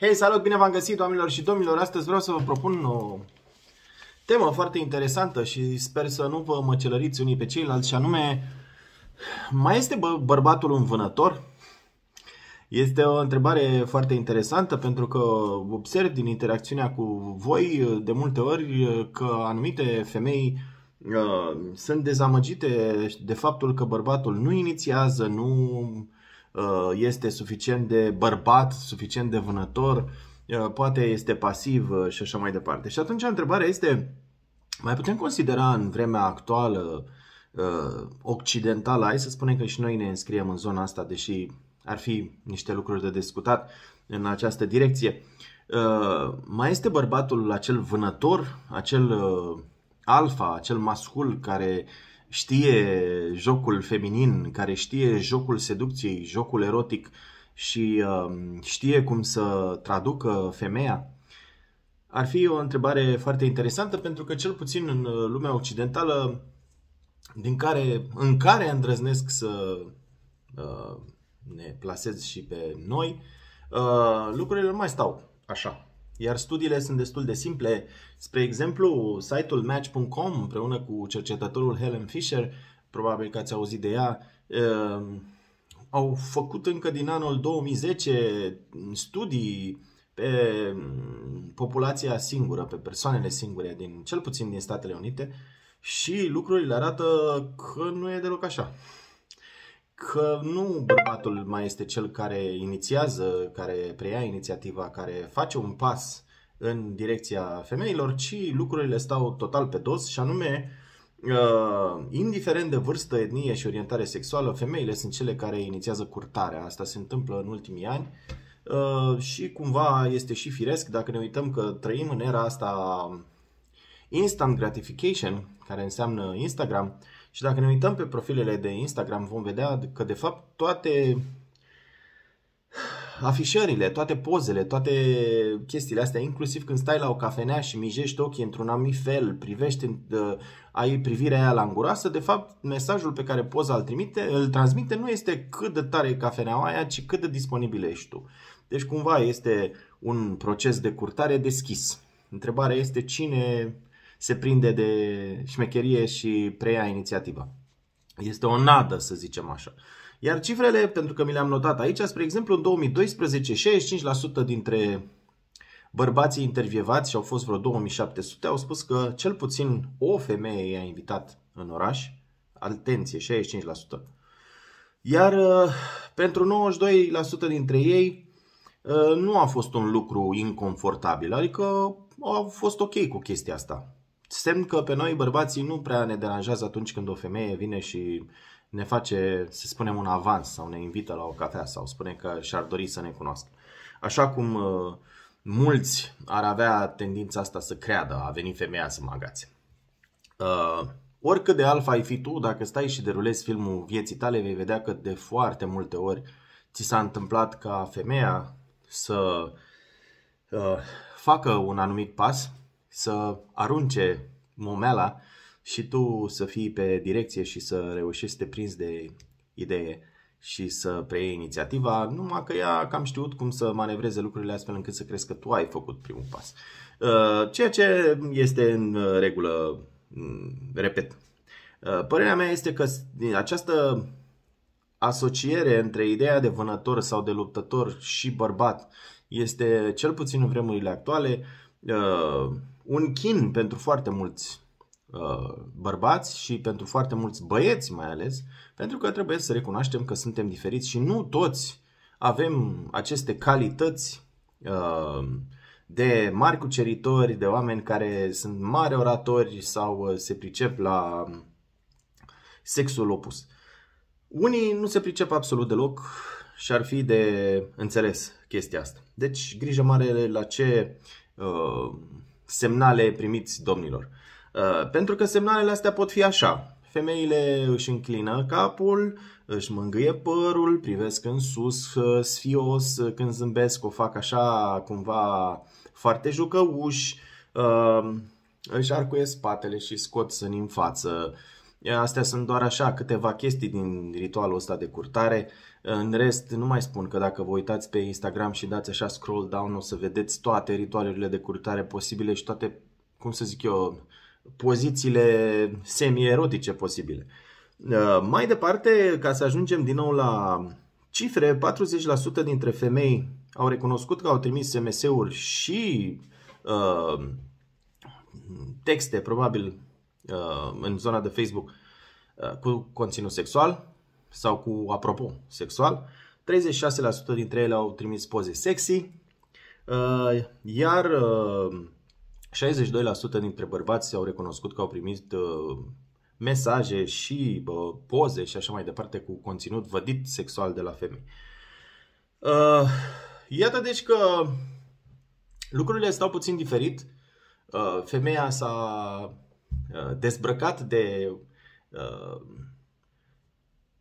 Hei, salut, bine v-am găsit, oamenilor și domnilor! Astăzi vreau să vă propun o temă foarte interesantă și sper să nu vă măcelăriți unii pe ceilalți și anume, mai este bă- bărbatul un vânător? Este o întrebare foarte interesantă pentru că observ din interacțiunea cu voi de multe ori că anumite femei uh, sunt dezamăgite de faptul că bărbatul nu inițiază, nu Uh, este suficient de bărbat, suficient de vânător, uh, poate este pasiv uh, și așa mai departe. Și atunci întrebarea este, mai putem considera în vremea actuală occidentală, hai să spunem că și noi ne înscriem în zona asta, deși ar fi niște lucruri de discutat în această direcție. Mai este bărbatul acel vânător, acel alfa, acel mascul care uh, știe jocul feminin, care știe jocul seducției, jocul erotic și um, știe cum să traducă femeia? Ar fi o întrebare foarte interesantă pentru că cel puțin în uh, lumea occidentală din care, în care îndrăznesc să uh, ne placez și pe noi, uh, lucrurile nu mai stau așa. Iar studiile sunt destul de simple. Spre exemplu, site-ul match.com împreună cu cercetătorul Helen Fisher, probabil că ați auzit de ea, ehm, au făcut încă din anul 2010 studii pe mm, populația singură, pe persoanele singure, din, cel puțin din Statele Unite, și lucrurile arată că nu e deloc așa că nu bărbatul mai este cel care inițiază, care preia inițiativa, care face un pas în direcția femeilor, ci lucrurile stau total pe dos și anume, uh, indiferent de vârstă, etnie și orientare sexuală, femeile sunt cele care inițiază curtarea. Asta se întâmplă în ultimii ani uh, și cumva este și firesc dacă ne uităm că trăim în era asta instant gratification, care înseamnă Instagram, și dacă ne uităm pe profilele de Instagram, vom vedea că de fapt toate afișările, toate pozele, toate chestiile astea, inclusiv când stai la o cafenea și mijești ochii într-un anumit fel, privești, uh, ai privirea aia languroasă, de fapt mesajul pe care poza îl, trimite, îl transmite nu este cât de tare e cafeneaua aia, ci cât de disponibil ești tu. Deci cumva este un proces de curtare deschis. Întrebarea este cine se prinde de șmecherie și preia inițiativa. Este o nadă, să zicem așa. Iar cifrele, pentru că mi le-am notat aici, spre exemplu, în 2012, 65% dintre bărbații intervievați, și au fost vreo 2700, au spus că cel puțin o femeie i-a invitat în oraș. Atenție, 65%. Iar uh, pentru 92% dintre ei uh, nu a fost un lucru inconfortabil, adică au fost ok cu chestia asta semn că pe noi bărbații nu prea ne deranjează atunci când o femeie vine și ne face, să spunem, un avans sau ne invită la o cafea sau spune că și-ar dori să ne cunoască. Așa cum uh, mulți ar avea tendința asta să creadă, a venit femeia să mă agațe. Uh, oricât de alfa ai fi tu, dacă stai și derulezi filmul vieții tale, vei vedea că de foarte multe ori ți s-a întâmplat ca femeia să uh, facă un anumit pas să arunce momela și tu să fii pe direcție și să reușești să te prinzi de idee și să preiei inițiativa, numai că ea cam știut cum să manevreze lucrurile astfel încât să crezi că tu ai făcut primul pas. Uh, ceea ce este în regulă, mm, repet, uh, părerea mea este că această asociere între ideea de vânător sau de luptător și bărbat este, cel puțin în vremurile actuale, uh, un chin pentru foarte mulți uh, bărbați și pentru foarte mulți băieți mai ales, pentru că trebuie să recunoaștem că suntem diferiți și nu toți avem aceste calități uh, de mari cuceritori, de oameni care sunt mari oratori sau uh, se pricep la sexul opus. Unii nu se pricep absolut deloc și ar fi de înțeles chestia asta. Deci, grijă mare la ce uh, semnale primiți domnilor. Uh, pentru că semnalele astea pot fi așa. Femeile își înclină capul, își mângâie părul, privesc în sus, uh, sfios, uh, când zâmbesc o fac așa cumva foarte jucăuși, își arcuie spatele și scot sânii în față. Astea sunt doar așa câteva chestii din ritualul ăsta de curtare. În rest, nu mai spun că dacă vă uitați pe Instagram și dați așa scroll down, o să vedeți toate ritualurile de curtare posibile și toate, cum să zic eu, pozițiile semi-erotice posibile. Uh, mai departe, ca să ajungem din nou la cifre, 40% dintre femei au recunoscut că au trimis SMS-uri și uh, texte, probabil, uh, în zona de Facebook uh, cu conținut sexual sau cu, apropo, sexual. 36% dintre ele au trimis poze sexy, uh, iar 62% uh, dintre bărbați au recunoscut că au primit uh, mesaje și poze și așa mai departe cu conținut vădit sexual de la femei. Iată deci că lucrurile stau puțin diferit. Femeia s-a dezbrăcat de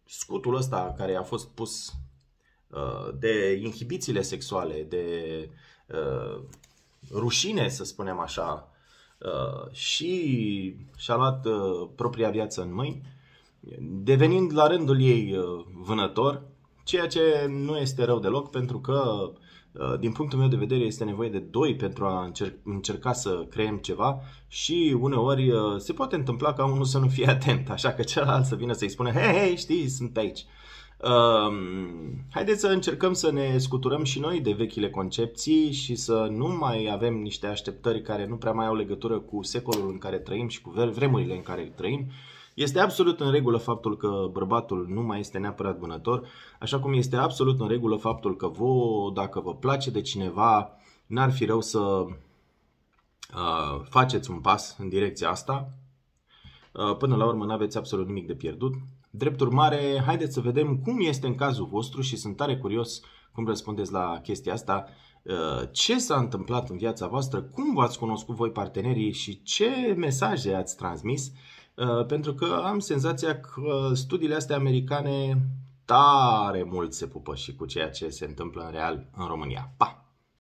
scutul ăsta care a fost pus uh, de inhibițiile sexuale, de uh, rușine, să spunem așa, uh, și și-a luat propria viață în mâini, devenind la rândul ei vânător, ceea ce nu este rău deloc pentru că Uh, din punctul meu de vedere este nevoie de doi pentru a încerca să creăm ceva și uneori uh, se poate întâmpla ca unul să nu fie atent, așa că celălalt să vină să-i spună hei, hei, știi, sunt pe aici. Um, haideți să încercăm să ne scuturăm și noi de vechile concepții și să nu mai avem niște așteptări care nu prea mai au legătură cu secolul în care trăim și cu vremurile în care trăim, este absolut în regulă faptul că bărbatul nu mai este neapărat vânător, așa cum este absolut în regulă faptul că vouă, dacă vă place de cineva, n-ar fi rău să uh, faceți un pas în direcția asta. Uh, până la urmă, nu aveți absolut nimic de pierdut. Drept urmare, haideți să vedem cum este în cazul vostru și sunt tare curios cum răspundeți la chestia asta, uh, ce s-a întâmplat în viața voastră, cum v-ați cunoscut voi partenerii și ce mesaje ați transmis Uh, pentru că am senzația că studiile astea americane tare mult se pupă și cu ceea ce se întâmplă în real în România. Pa!